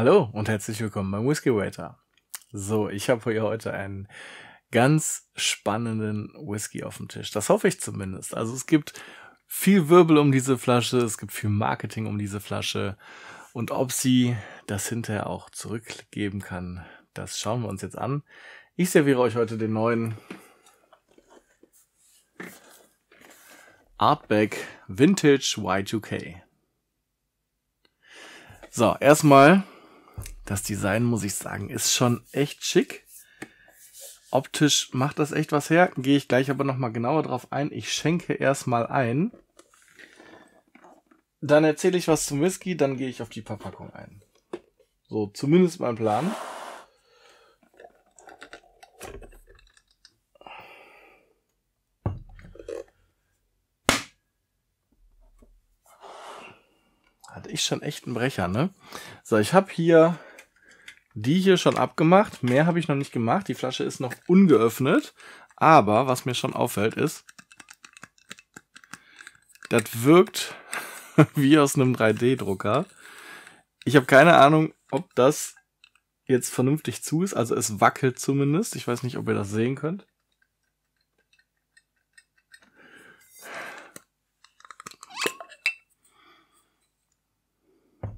Hallo und herzlich willkommen beim Whiskey Waiter. So, ich habe hier heute einen ganz spannenden Whisky auf dem Tisch. Das hoffe ich zumindest. Also es gibt viel Wirbel um diese Flasche, es gibt viel Marketing um diese Flasche und ob sie das hinterher auch zurückgeben kann, das schauen wir uns jetzt an. Ich serviere euch heute den neuen Artback Vintage Y2K. So, erstmal das Design, muss ich sagen, ist schon echt schick. Optisch macht das echt was her. Gehe ich gleich aber nochmal genauer drauf ein. Ich schenke erstmal ein. Dann erzähle ich was zum Whisky, dann gehe ich auf die Verpackung ein. So, zumindest mein Plan. Hatte ich schon echt einen Brecher, ne? So, ich habe hier die hier schon abgemacht. Mehr habe ich noch nicht gemacht. Die Flasche ist noch ungeöffnet. Aber was mir schon auffällt ist, das wirkt wie aus einem 3D-Drucker. Ich habe keine Ahnung, ob das jetzt vernünftig zu ist. Also es wackelt zumindest. Ich weiß nicht, ob ihr das sehen könnt.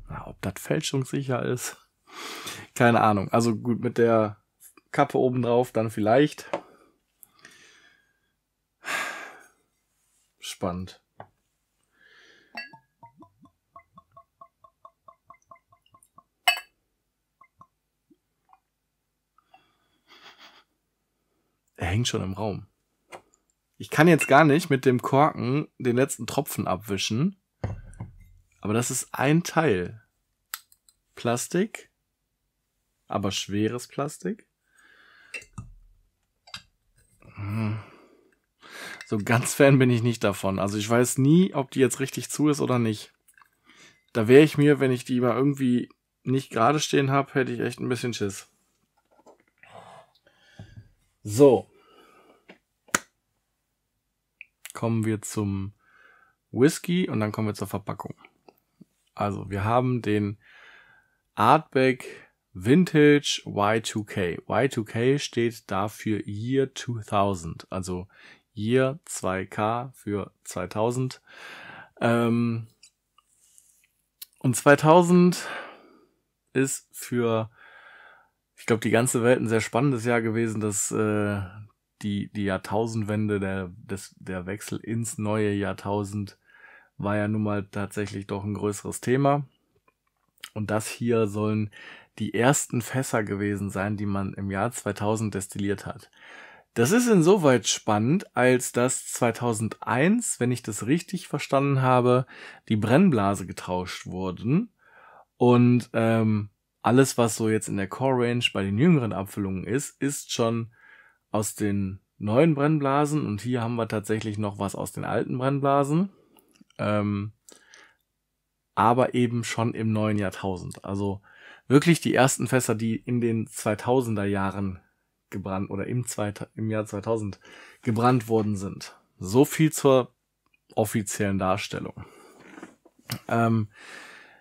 Na, ob das fälschungssicher ist. Keine Ahnung. Also gut, mit der Kappe oben drauf dann vielleicht. Spannend. Er hängt schon im Raum. Ich kann jetzt gar nicht mit dem Korken den letzten Tropfen abwischen. Aber das ist ein Teil. Plastik aber schweres Plastik. Hm. So ganz Fan bin ich nicht davon. Also ich weiß nie, ob die jetzt richtig zu ist oder nicht. Da wäre ich mir, wenn ich die mal irgendwie nicht gerade stehen habe, hätte ich echt ein bisschen Schiss. So. Kommen wir zum Whisky und dann kommen wir zur Verpackung. Also, wir haben den Artback Vintage Y2K. Y2K steht dafür Year 2000, also Year 2K für 2000. Ähm, und 2000 ist für, ich glaube, die ganze Welt ein sehr spannendes Jahr gewesen, dass äh, die, die Jahrtausendwende, der, des, der Wechsel ins neue Jahrtausend war ja nun mal tatsächlich doch ein größeres Thema. Und das hier sollen die ersten Fässer gewesen sein, die man im Jahr 2000 destilliert hat. Das ist insoweit spannend, als dass 2001, wenn ich das richtig verstanden habe, die Brennblase getauscht wurden und ähm, alles, was so jetzt in der Core Range bei den jüngeren Abfüllungen ist, ist schon aus den neuen Brennblasen und hier haben wir tatsächlich noch was aus den alten Brennblasen, ähm, aber eben schon im neuen Jahrtausend. Also wirklich die ersten Fässer, die in den 2000er Jahren gebrannt oder im, im Jahr 2000 gebrannt worden sind. So viel zur offiziellen Darstellung. Ähm,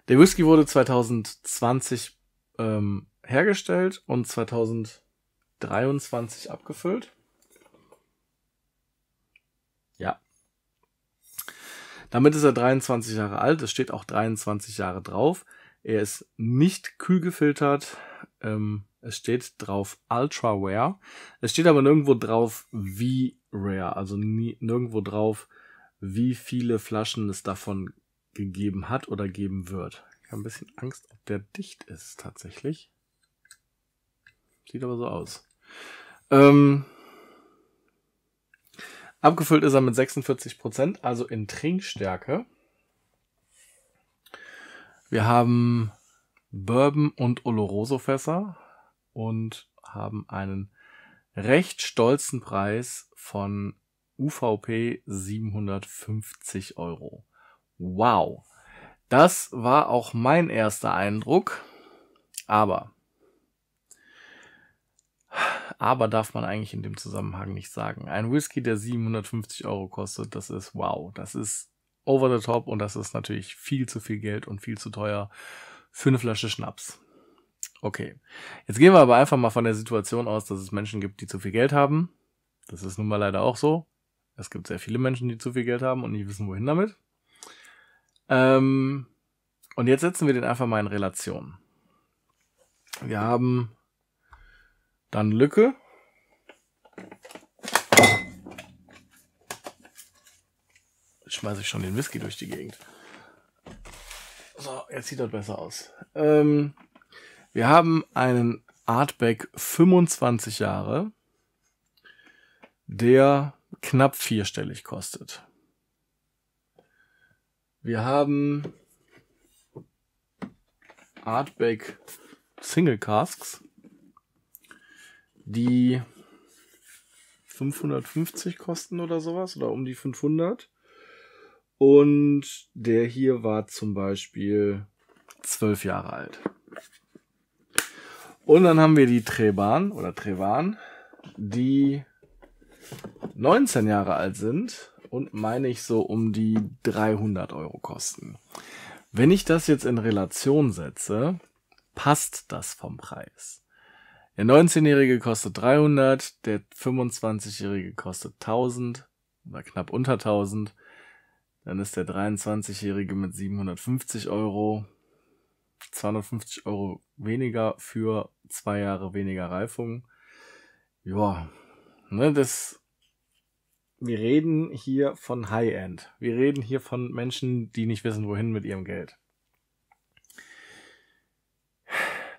der Whisky wurde 2020 ähm, hergestellt und 2023 abgefüllt. Ja. Damit ist er 23 Jahre alt. Es steht auch 23 Jahre drauf. Er ist nicht kühl gefiltert. Ähm, es steht drauf Ultra Rare. Es steht aber nirgendwo drauf, wie rare. Also nie, nirgendwo drauf, wie viele Flaschen es davon gegeben hat oder geben wird. Ich habe ein bisschen Angst, ob der dicht ist tatsächlich. Sieht aber so aus. Ähm, abgefüllt ist er mit 46%, also in Trinkstärke. Wir haben Bourbon und Oloroso Fässer und haben einen recht stolzen Preis von UVP 750 Euro. Wow. Das war auch mein erster Eindruck. Aber. Aber darf man eigentlich in dem Zusammenhang nicht sagen. Ein Whisky, der 750 Euro kostet, das ist wow. Das ist over the top und das ist natürlich viel zu viel Geld und viel zu teuer für eine Flasche Schnaps. Okay, jetzt gehen wir aber einfach mal von der Situation aus, dass es Menschen gibt, die zu viel Geld haben. Das ist nun mal leider auch so. Es gibt sehr viele Menschen, die zu viel Geld haben und nicht wissen, wohin damit. Ähm, und jetzt setzen wir den einfach mal in Relation. Wir haben dann Lücke schmeiße ich schon den Whisky durch die Gegend. So, jetzt sieht das besser aus. Ähm, wir haben einen Artback 25 Jahre, der knapp vierstellig kostet. Wir haben Artback Single Casks, die 550 kosten oder sowas oder um die 500. Und der hier war zum Beispiel zwölf Jahre alt. Und dann haben wir die Treban oder Trevan, die 19 Jahre alt sind und meine ich so um die 300 Euro kosten. Wenn ich das jetzt in Relation setze, passt das vom Preis. Der 19-Jährige kostet 300, der 25-Jährige kostet 1000 oder knapp unter 1000 dann ist der 23-Jährige mit 750 Euro, 250 Euro weniger für zwei Jahre weniger Reifung. Ja, ne, das. Wir reden hier von High-End. Wir reden hier von Menschen, die nicht wissen, wohin mit ihrem Geld.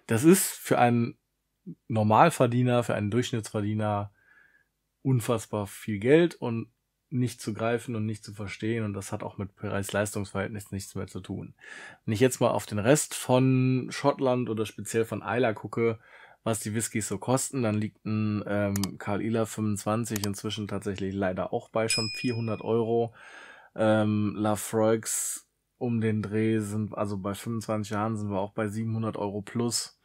Das ist für einen Normalverdiener, für einen Durchschnittsverdiener unfassbar viel Geld und nicht zu greifen und nicht zu verstehen und das hat auch mit preis leistungs nichts mehr zu tun. Wenn ich jetzt mal auf den Rest von Schottland oder speziell von Isla gucke, was die Whiskys so kosten, dann liegt ein ähm, Karl Ila 25 inzwischen tatsächlich leider auch bei schon 400 Euro. Ähm, Lafroix um den Dreh sind, also bei 25 Jahren sind wir auch bei 700 Euro plus.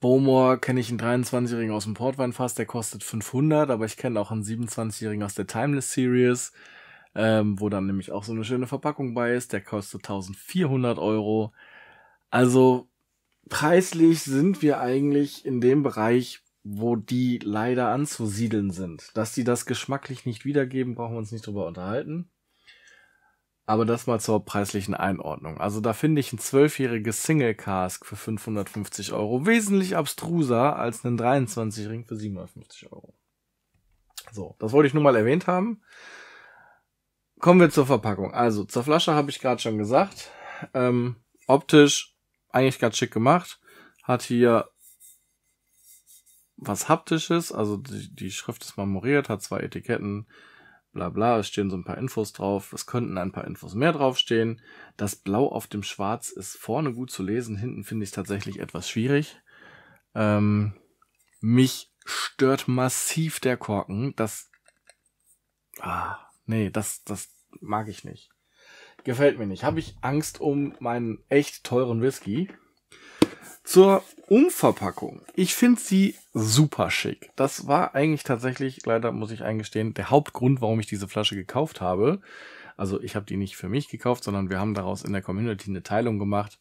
Bowmore kenne ich einen 23-Jährigen aus dem Portweinfass, der kostet 500, aber ich kenne auch einen 27-Jährigen aus der Timeless Series, ähm, wo dann nämlich auch so eine schöne Verpackung bei ist, der kostet 1400 Euro. Also preislich sind wir eigentlich in dem Bereich, wo die leider anzusiedeln sind. Dass die das geschmacklich nicht wiedergeben, brauchen wir uns nicht drüber unterhalten. Aber das mal zur preislichen Einordnung. Also da finde ich ein zwölfjähriges Single Cask für 550 Euro wesentlich abstruser als einen 23 Ring für 750 Euro. So, das wollte ich nur mal erwähnt haben. Kommen wir zur Verpackung. Also zur Flasche habe ich gerade schon gesagt. Ähm, optisch eigentlich ganz schick gemacht. Hat hier was haptisches, also die, die Schrift ist marmoriert, hat zwei Etiketten, bla bla, es stehen so ein paar Infos drauf, es könnten ein paar Infos mehr draufstehen. Das Blau auf dem Schwarz ist vorne gut zu lesen, hinten finde ich es tatsächlich etwas schwierig. Ähm, mich stört massiv der Korken, das... Ah, nee, das, das mag ich nicht. Gefällt mir nicht. Habe ich Angst um meinen echt teuren Whisky? Zur Umverpackung. Ich finde sie super schick. Das war eigentlich tatsächlich, leider muss ich eingestehen, der Hauptgrund, warum ich diese Flasche gekauft habe. Also ich habe die nicht für mich gekauft, sondern wir haben daraus in der Community eine Teilung gemacht.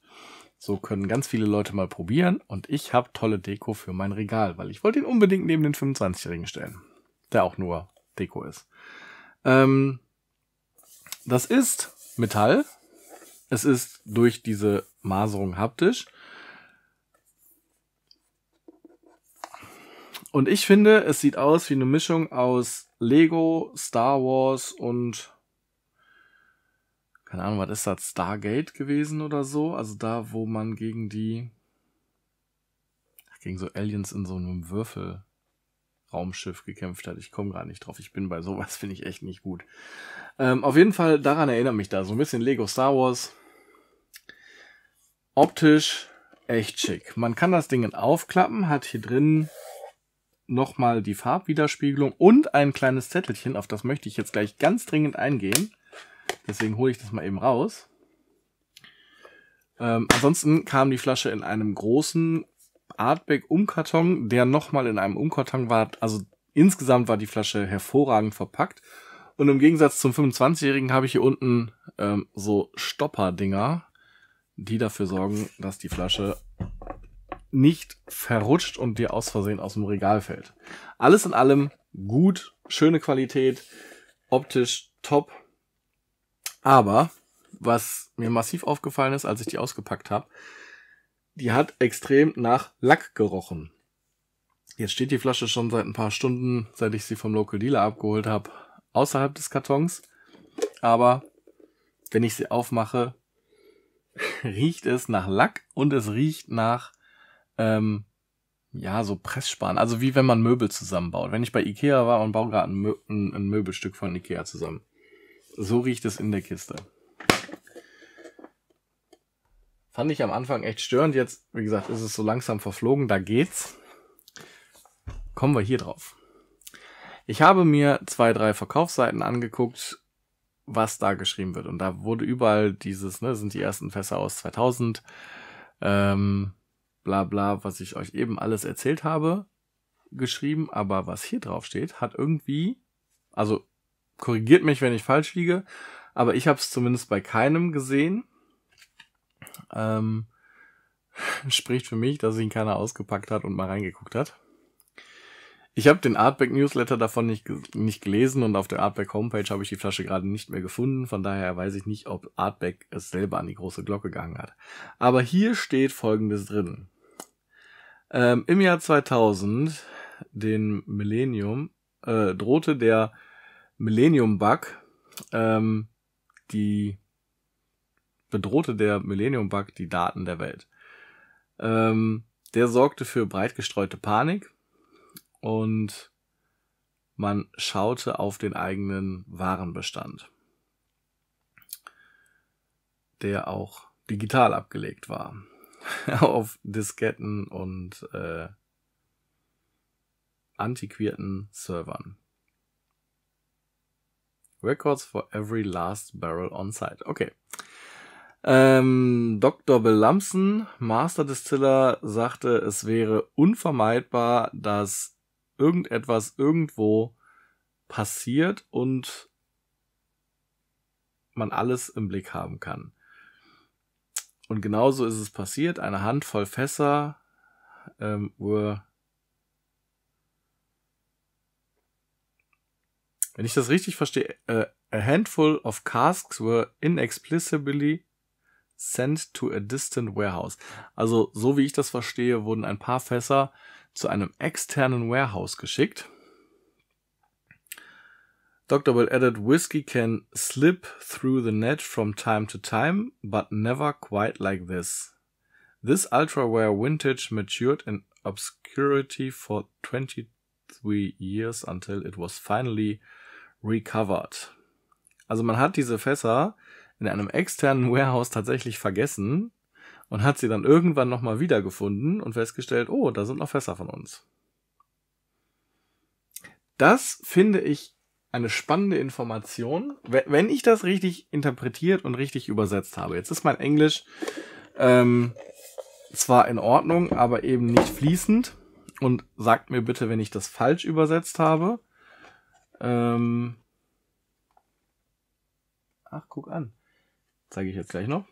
So können ganz viele Leute mal probieren und ich habe tolle Deko für mein Regal, weil ich wollte ihn unbedingt neben den 25-Jährigen stellen, der auch nur Deko ist. Ähm, das ist Metall. Es ist durch diese Maserung haptisch. Und ich finde, es sieht aus wie eine Mischung aus Lego, Star Wars und keine Ahnung, was ist das? Stargate gewesen oder so? Also da, wo man gegen die gegen so Aliens in so einem Würfel Raumschiff gekämpft hat. Ich komme gar nicht drauf. Ich bin bei sowas, finde ich echt nicht gut. Ähm, auf jeden Fall, daran erinnert mich da so ein bisschen Lego Star Wars. Optisch echt schick. Man kann das Ding aufklappen, hat hier drin nochmal die Farbwiderspiegelung und ein kleines Zettelchen, auf das möchte ich jetzt gleich ganz dringend eingehen. Deswegen hole ich das mal eben raus. Ähm, ansonsten kam die Flasche in einem großen Artback-Umkarton, der nochmal in einem Umkarton war. Also insgesamt war die Flasche hervorragend verpackt. Und im Gegensatz zum 25-Jährigen habe ich hier unten ähm, so Stopper-Dinger, die dafür sorgen, dass die Flasche nicht verrutscht und dir aus Versehen aus dem Regal fällt. Alles in allem gut, schöne Qualität, optisch top. Aber was mir massiv aufgefallen ist, als ich die ausgepackt habe, die hat extrem nach Lack gerochen. Jetzt steht die Flasche schon seit ein paar Stunden, seit ich sie vom Local Dealer abgeholt habe, außerhalb des Kartons. Aber wenn ich sie aufmache, riecht es nach Lack und es riecht nach ähm, ja, so Presssparen. Also wie wenn man Möbel zusammenbaut. Wenn ich bei Ikea war und baue gerade ein, Mö ein, ein Möbelstück von Ikea zusammen. So riecht es in der Kiste. Fand ich am Anfang echt störend. Jetzt, wie gesagt, ist es so langsam verflogen. Da geht's. Kommen wir hier drauf. Ich habe mir zwei, drei Verkaufsseiten angeguckt, was da geschrieben wird. Und da wurde überall dieses, ne, sind die ersten Fässer aus 2000. Ähm, bla bla, was ich euch eben alles erzählt habe, geschrieben, aber was hier drauf steht, hat irgendwie, also korrigiert mich, wenn ich falsch liege, aber ich habe es zumindest bei keinem gesehen. Ähm, spricht für mich, dass ihn keiner ausgepackt hat und mal reingeguckt hat. Ich habe den Artback-Newsletter davon nicht, nicht gelesen und auf der Artback-Homepage habe ich die Flasche gerade nicht mehr gefunden. Von daher weiß ich nicht, ob Artback es selber an die große Glocke gegangen hat. Aber hier steht Folgendes drin. Ähm, Im Jahr 2000, den Millennium, äh, drohte der Millennium-Bug, ähm, die bedrohte der Millennium-Bug die Daten der Welt. Ähm, der sorgte für breit gestreute Panik und man schaute auf den eigenen Warenbestand, der auch digital abgelegt war, auf Disketten und äh, antiquierten Servern. Records for every last barrel on site. Okay. Ähm, Dr. Bill Lamson, Master Distiller, sagte, es wäre unvermeidbar, dass irgendetwas irgendwo passiert und man alles im Blick haben kann. Und genauso ist es passiert. Eine Handvoll Fässer ähm, were. Wenn ich das richtig verstehe, äh, a handful of casks were inexplicably sent to a distant warehouse. Also, so wie ich das verstehe, wurden ein paar Fässer zu einem externen Warehouse geschickt. Dr. Will added, whiskey can slip through the net from time to time, but never quite like this. This ultra rare vintage matured in obscurity for 23 years until it was finally recovered. Also man hat diese Fässer in einem externen Warehouse tatsächlich vergessen und hat sie dann irgendwann nochmal wiedergefunden und festgestellt, oh, da sind noch Fässer von uns. Das finde ich eine spannende Information, wenn ich das richtig interpretiert und richtig übersetzt habe. Jetzt ist mein Englisch ähm, zwar in Ordnung, aber eben nicht fließend. Und sagt mir bitte, wenn ich das falsch übersetzt habe. Ähm Ach, guck an. Zeige ich jetzt gleich noch.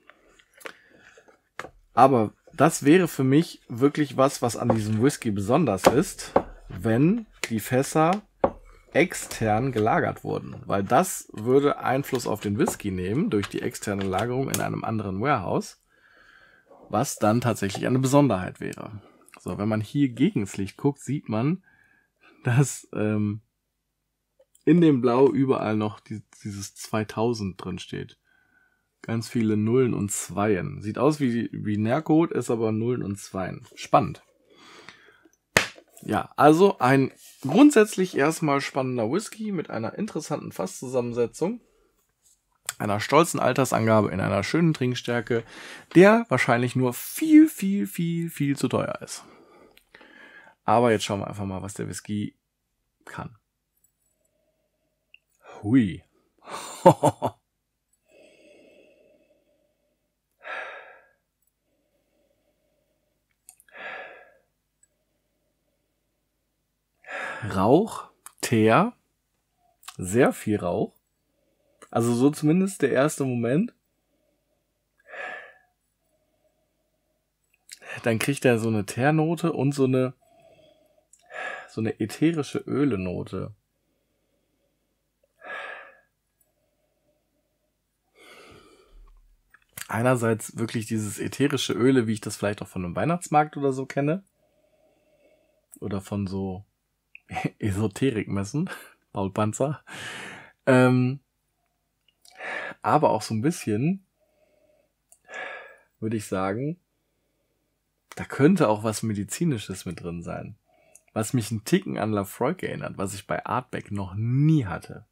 Aber das wäre für mich wirklich was, was an diesem Whisky besonders ist, wenn die Fässer extern gelagert wurden, weil das würde Einfluss auf den Whisky nehmen durch die externe Lagerung in einem anderen Warehouse, was dann tatsächlich eine Besonderheit wäre. So, wenn man hier gegen das Licht guckt, sieht man, dass ähm, in dem Blau überall noch die, dieses 2000 drin steht. Ganz viele Nullen und Zweien. Sieht aus wie Binärcode, ist aber Nullen und Zweien. Spannend. Ja, also ein grundsätzlich erstmal spannender Whisky mit einer interessanten Fasszusammensetzung, einer stolzen Altersangabe in einer schönen Trinkstärke, der wahrscheinlich nur viel, viel, viel, viel zu teuer ist. Aber jetzt schauen wir einfach mal, was der Whisky kann. Hui. Rauch, Teer, sehr viel Rauch. Also so zumindest der erste Moment. Dann kriegt er so eine Teernote und so eine so eine ätherische Ölenote. Einerseits wirklich dieses ätherische Öle, wie ich das vielleicht auch von einem Weihnachtsmarkt oder so kenne. Oder von so Esoterikmessen, Paul Panzer. Ähm, aber auch so ein bisschen, würde ich sagen, da könnte auch was Medizinisches mit drin sein. Was mich einen Ticken an Lafroig erinnert, was ich bei Artback noch nie hatte.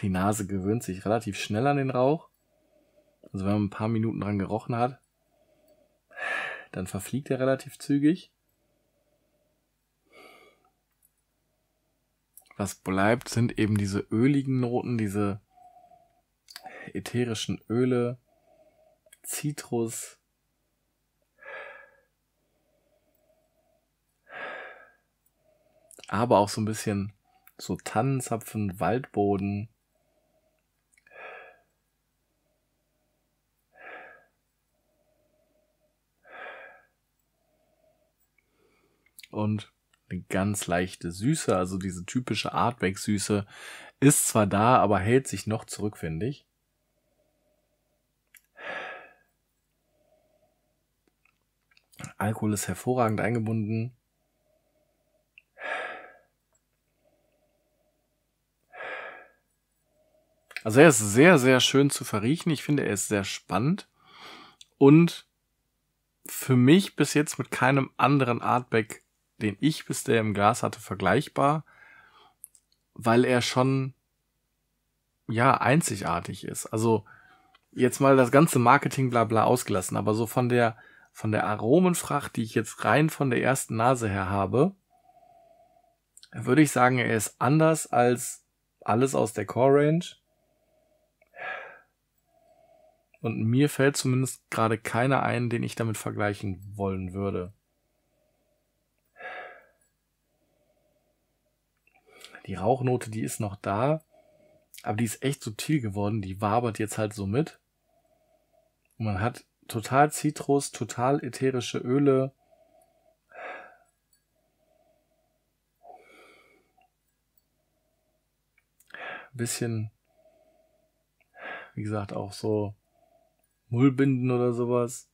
die Nase gewöhnt sich relativ schnell an den Rauch. Also wenn man ein paar Minuten dran gerochen hat, dann verfliegt er relativ zügig. Was bleibt, sind eben diese öligen Noten, diese ätherischen Öle, Zitrus. Aber auch so ein bisschen so Tannenzapfen, Waldboden. und eine ganz leichte Süße, also diese typische Artback-Süße, ist zwar da, aber hält sich noch zurück, finde ich. Alkohol ist hervorragend eingebunden. Also er ist sehr, sehr schön zu verriechen. Ich finde, er ist sehr spannend und für mich bis jetzt mit keinem anderen Artback den ich bisher im Glas hatte, vergleichbar, weil er schon ja einzigartig ist. Also jetzt mal das ganze Marketing bla bla ausgelassen, aber so von der von der Aromenfracht, die ich jetzt rein von der ersten Nase her habe, würde ich sagen, er ist anders als alles aus der Core Range. Und mir fällt zumindest gerade keiner ein, den ich damit vergleichen wollen würde. die Rauchnote, die ist noch da, aber die ist echt subtil geworden, die wabert jetzt halt so mit. Und man hat total Zitrus, total ätherische Öle. Bisschen, wie gesagt, auch so Mullbinden oder sowas.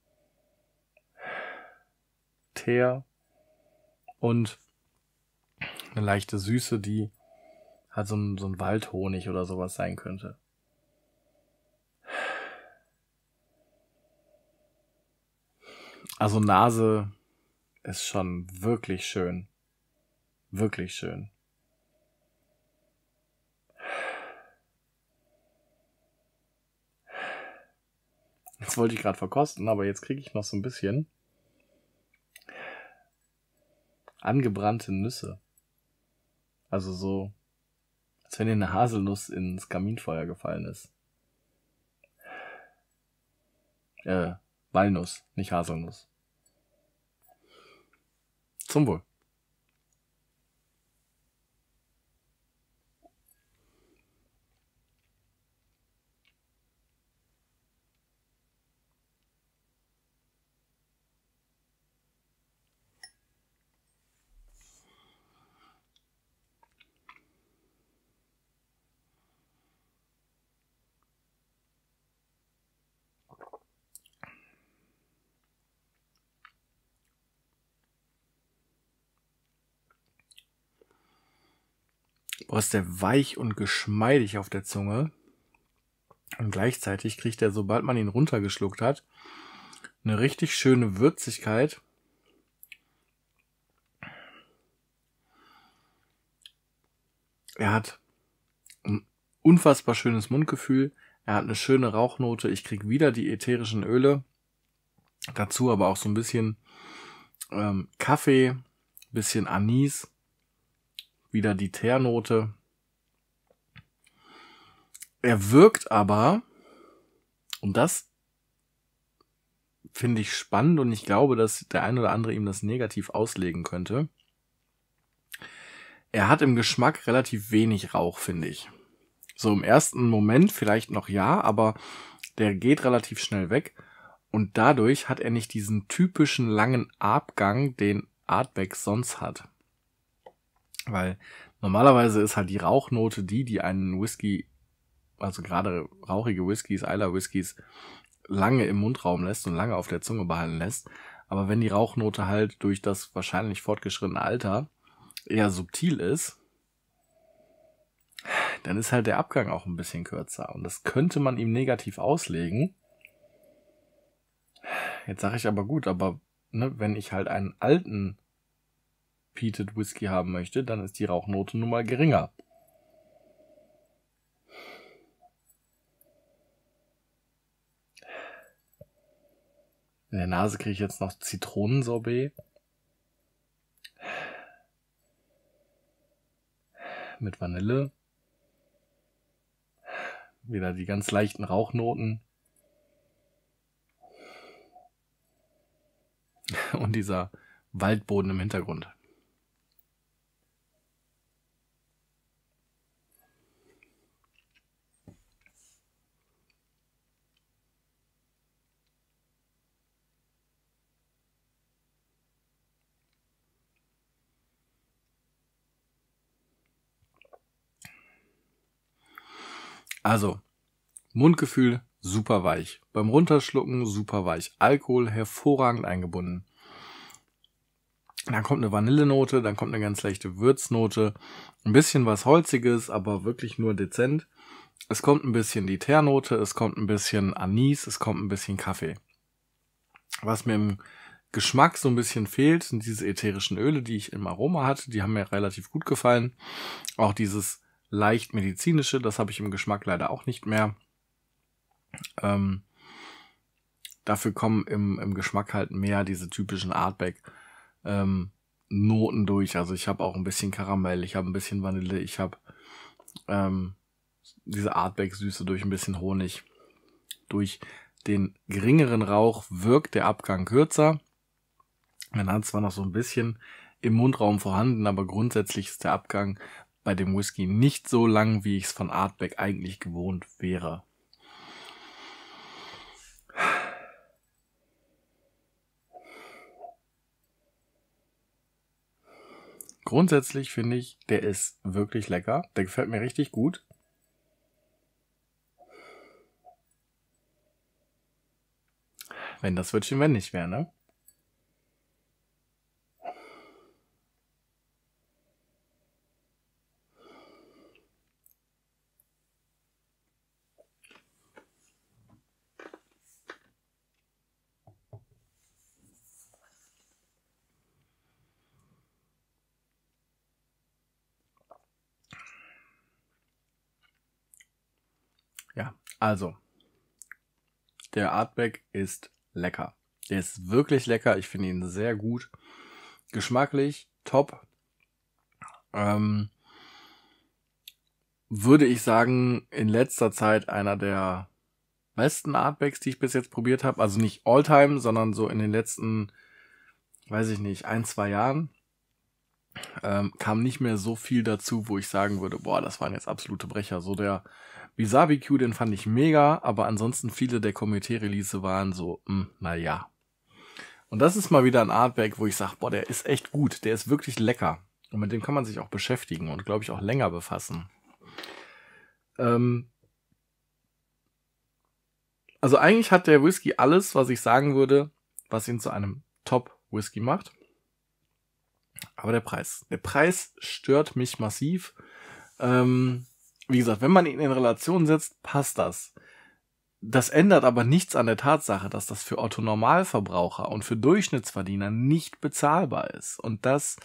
Teer und eine leichte Süße, die halt so ein, so ein Waldhonig oder sowas sein könnte. Also Nase ist schon wirklich schön. Wirklich schön. Jetzt wollte ich gerade verkosten, aber jetzt kriege ich noch so ein bisschen angebrannte Nüsse. Also so als wenn dir eine Haselnuss ins Kaminfeuer gefallen ist. Äh, Walnuss, nicht Haselnuss. Zum Wohl. Boah, ist der weich und geschmeidig auf der Zunge. Und gleichzeitig kriegt er, sobald man ihn runtergeschluckt hat, eine richtig schöne Würzigkeit. Er hat ein unfassbar schönes Mundgefühl. Er hat eine schöne Rauchnote. Ich kriege wieder die ätherischen Öle. Dazu aber auch so ein bisschen ähm, Kaffee, bisschen Anis wieder die Teernote. Er wirkt aber, und das finde ich spannend und ich glaube, dass der ein oder andere ihm das negativ auslegen könnte. Er hat im Geschmack relativ wenig Rauch, finde ich. So im ersten Moment vielleicht noch ja, aber der geht relativ schnell weg und dadurch hat er nicht diesen typischen langen Abgang, den Artbeck sonst hat. Weil normalerweise ist halt die Rauchnote die, die einen Whisky, also gerade rauchige Whiskys, Eiler Whiskys, lange im Mundraum lässt und lange auf der Zunge behalten lässt. Aber wenn die Rauchnote halt durch das wahrscheinlich fortgeschrittene Alter eher subtil ist, dann ist halt der Abgang auch ein bisschen kürzer. Und das könnte man ihm negativ auslegen. Jetzt sage ich aber gut, aber ne, wenn ich halt einen alten Peated Whisky haben möchte, dann ist die Rauchnote nun mal geringer. In der Nase kriege ich jetzt noch Zitronensorbet. Mit Vanille. Wieder die ganz leichten Rauchnoten. Und dieser Waldboden im Hintergrund. Also, Mundgefühl super weich. Beim Runterschlucken super weich. Alkohol hervorragend eingebunden. Dann kommt eine Vanillenote, dann kommt eine ganz leichte Würznote, ein bisschen was Holziges, aber wirklich nur dezent. Es kommt ein bisschen die Teernote, es kommt ein bisschen Anis, es kommt ein bisschen Kaffee. Was mir im Geschmack so ein bisschen fehlt, sind diese ätherischen Öle, die ich im Aroma hatte, die haben mir relativ gut gefallen. Auch dieses leicht medizinische, das habe ich im Geschmack leider auch nicht mehr. Ähm, dafür kommen im, im Geschmack halt mehr diese typischen Artback ähm, Noten durch. Also ich habe auch ein bisschen Karamell, ich habe ein bisschen Vanille, ich habe ähm, diese Artback Süße durch ein bisschen Honig. Durch den geringeren Rauch wirkt der Abgang kürzer. Man hat zwar noch so ein bisschen im Mundraum vorhanden, aber grundsätzlich ist der Abgang bei dem Whisky nicht so lang, wie ich es von Artback eigentlich gewohnt wäre. Grundsätzlich finde ich, der ist wirklich lecker. Der gefällt mir richtig gut. Wenn das Wörtchen wenn nicht wäre, ne? Also, der Artback ist lecker. Der ist wirklich lecker. Ich finde ihn sehr gut. Geschmacklich, top. Ähm, würde ich sagen, in letzter Zeit einer der besten Artbacks, die ich bis jetzt probiert habe. Also nicht Alltime, sondern so in den letzten, weiß ich nicht, ein, zwei Jahren. Ähm, kam nicht mehr so viel dazu, wo ich sagen würde, boah, das waren jetzt absolute Brecher. So der Bisabi Q, den fand ich mega, aber ansonsten viele der Komitee-Release waren so, mh, hm, naja. Und das ist mal wieder ein Artback, wo ich sage, boah, der ist echt gut, der ist wirklich lecker. Und mit dem kann man sich auch beschäftigen und, glaube ich, auch länger befassen. Ähm also eigentlich hat der Whisky alles, was ich sagen würde, was ihn zu einem Top-Whisky macht. Aber der Preis. Der Preis stört mich massiv. Ähm wie gesagt, wenn man ihn in Relation setzt, passt das. Das ändert aber nichts an der Tatsache, dass das für Otto Normalverbraucher und für Durchschnittsverdiener nicht bezahlbar ist. Und das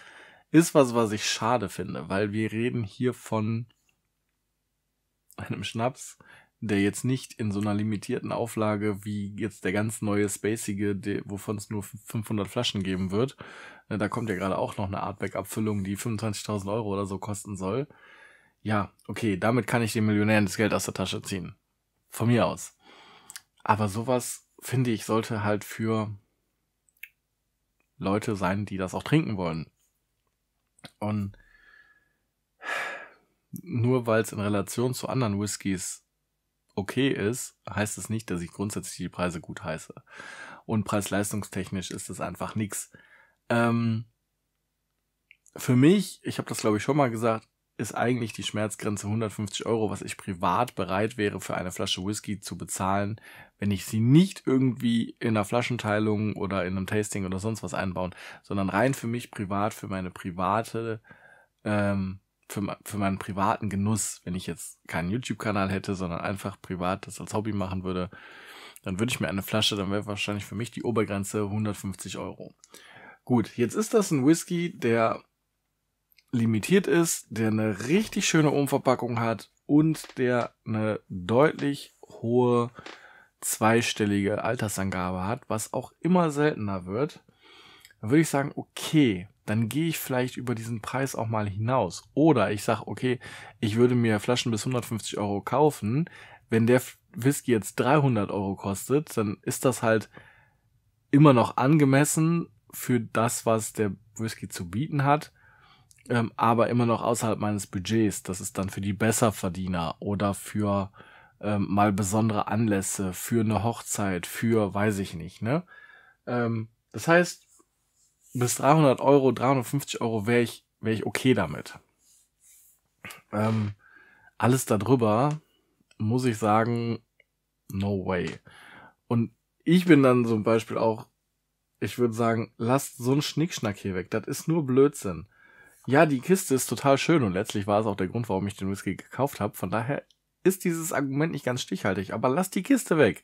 ist was, was ich schade finde, weil wir reden hier von einem Schnaps, der jetzt nicht in so einer limitierten Auflage wie jetzt der ganz neue spacige, wovon es nur 500 Flaschen geben wird. Ne, da kommt ja gerade auch noch eine Artback-Abfüllung, die 25.000 Euro oder so kosten soll ja, okay, damit kann ich den Millionären das Geld aus der Tasche ziehen. Von mir aus. Aber sowas, finde ich, sollte halt für Leute sein, die das auch trinken wollen. Und nur weil es in Relation zu anderen Whiskys okay ist, heißt es das nicht, dass ich grundsätzlich die Preise gut heiße. Und preis-leistungstechnisch ist es einfach nix. Ähm, für mich, ich habe das glaube ich schon mal gesagt, ist eigentlich die Schmerzgrenze 150 Euro, was ich privat bereit wäre für eine Flasche Whisky zu bezahlen, wenn ich sie nicht irgendwie in einer Flaschenteilung oder in einem Tasting oder sonst was einbauen, sondern rein für mich privat, für meine private, ähm, für, für meinen privaten Genuss, wenn ich jetzt keinen YouTube-Kanal hätte, sondern einfach privat das als Hobby machen würde, dann würde ich mir eine Flasche, dann wäre wahrscheinlich für mich die Obergrenze 150 Euro. Gut, jetzt ist das ein Whisky, der limitiert ist, der eine richtig schöne Umverpackung hat und der eine deutlich hohe zweistellige Altersangabe hat, was auch immer seltener wird, dann würde ich sagen, okay, dann gehe ich vielleicht über diesen Preis auch mal hinaus. Oder ich sage, okay, ich würde mir Flaschen bis 150 Euro kaufen. Wenn der Whisky jetzt 300 Euro kostet, dann ist das halt immer noch angemessen für das, was der Whisky zu bieten hat ähm, aber immer noch außerhalb meines Budgets. Das ist dann für die Besserverdiener oder für ähm, mal besondere Anlässe, für eine Hochzeit, für weiß ich nicht. Ne? Ähm, das heißt, bis 300 Euro, 350 Euro wäre ich, wäre ich okay damit. Ähm, alles darüber muss ich sagen, no way. Und ich bin dann zum Beispiel auch, ich würde sagen, lasst so einen Schnickschnack hier weg. Das ist nur Blödsinn. Ja, die Kiste ist total schön und letztlich war es auch der Grund, warum ich den Whisky gekauft habe. Von daher ist dieses Argument nicht ganz stichhaltig, aber lass die Kiste weg.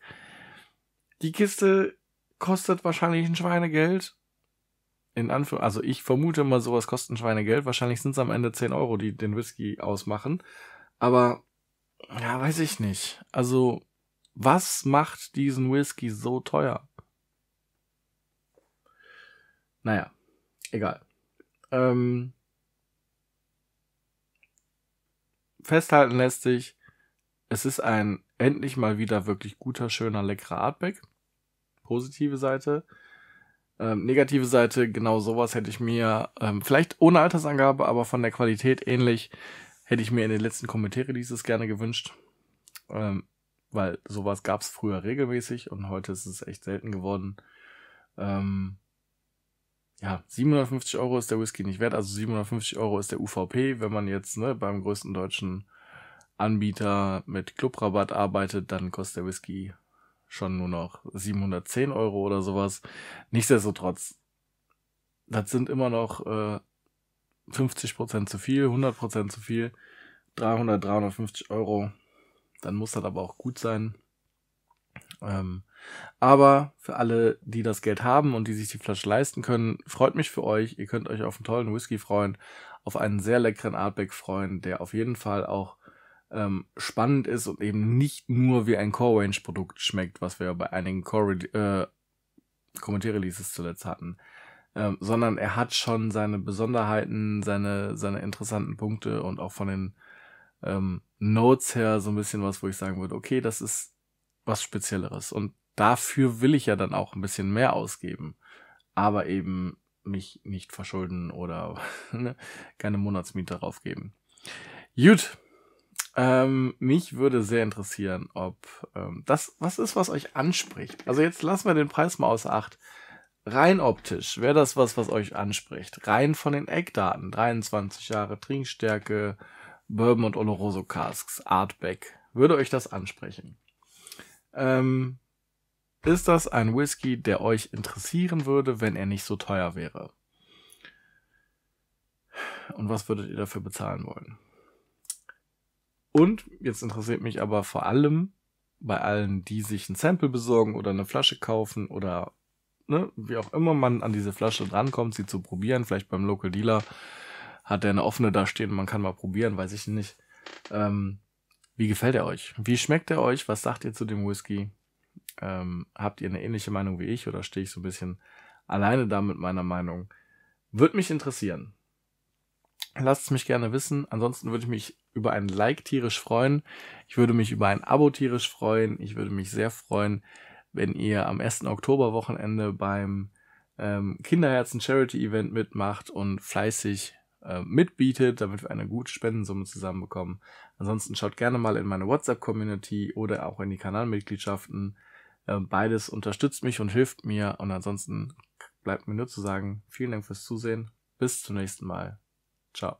Die Kiste kostet wahrscheinlich ein Schweinegeld. In Anführ also ich vermute mal, sowas kostet ein Schweinegeld. Wahrscheinlich sind es am Ende 10 Euro, die den Whisky ausmachen. Aber, ja, weiß ich nicht. Also, was macht diesen Whisky so teuer? Naja, egal. Ähm, festhalten lässt sich, es ist ein endlich mal wieder wirklich guter, schöner, leckerer Artback. Positive Seite. Ähm, negative Seite, genau sowas hätte ich mir, ähm, vielleicht ohne Altersangabe, aber von der Qualität ähnlich, hätte ich mir in den letzten Kommentare dieses gerne gewünscht. Ähm, weil sowas gab es früher regelmäßig und heute ist es echt selten geworden. Ähm, ja, 750 Euro ist der Whisky nicht wert, also 750 Euro ist der UVP. Wenn man jetzt ne, beim größten deutschen Anbieter mit Clubrabatt arbeitet, dann kostet der Whisky schon nur noch 710 Euro oder sowas. Nichtsdestotrotz, das sind immer noch äh, 50% zu viel, 100% zu viel, 300, 350 Euro. Dann muss das aber auch gut sein. Ähm, aber für alle, die das Geld haben und die sich die Flasche leisten können, freut mich für euch. Ihr könnt euch auf einen tollen Whisky freuen, auf einen sehr leckeren Artback freuen, der auf jeden Fall auch ähm, spannend ist und eben nicht nur wie ein Core Range Produkt schmeckt, was wir bei einigen Core äh, Releases zuletzt hatten. Ähm, sondern er hat schon seine Besonderheiten, seine, seine interessanten Punkte und auch von den ähm, Notes her so ein bisschen was, wo ich sagen würde, okay, das ist was Spezielleres. Und dafür will ich ja dann auch ein bisschen mehr ausgeben. Aber eben mich nicht verschulden oder ne, keine Monatsmiete darauf geben. Gut. Ähm, mich würde sehr interessieren, ob ähm, das was ist, was euch anspricht. Also jetzt lassen wir den Preis mal aus Acht. Rein optisch wäre das was, was euch anspricht. Rein von den Eckdaten. 23 Jahre Trinkstärke, Bourbon und Oloroso Casks, Artback. Würde euch das ansprechen? Ähm, ist das ein Whisky, der euch interessieren würde, wenn er nicht so teuer wäre? Und was würdet ihr dafür bezahlen wollen? Und jetzt interessiert mich aber vor allem bei allen, die sich ein Sample besorgen oder eine Flasche kaufen oder ne, wie auch immer man an diese Flasche drankommt, sie zu probieren. Vielleicht beim Local Dealer hat der eine offene da stehen, man kann mal probieren, weiß ich nicht. Ähm, wie gefällt er euch? Wie schmeckt er euch? Was sagt ihr zu dem Whisky? Ähm, habt ihr eine ähnliche Meinung wie ich oder stehe ich so ein bisschen alleine da mit meiner Meinung? Würde mich interessieren. Lasst es mich gerne wissen. Ansonsten würde ich mich über ein Like tierisch freuen. Ich würde mich über ein Abo tierisch freuen. Ich würde mich sehr freuen, wenn ihr am 1. Oktoberwochenende beim ähm, Kinderherzen Charity Event mitmacht und fleißig äh, mitbietet, damit wir eine gute Spendensumme zusammenbekommen. Ansonsten schaut gerne mal in meine WhatsApp-Community oder auch in die Kanalmitgliedschaften. Äh, beides unterstützt mich und hilft mir. Und ansonsten bleibt mir nur zu sagen, vielen Dank fürs Zusehen. Bis zum nächsten Mal. Ciao.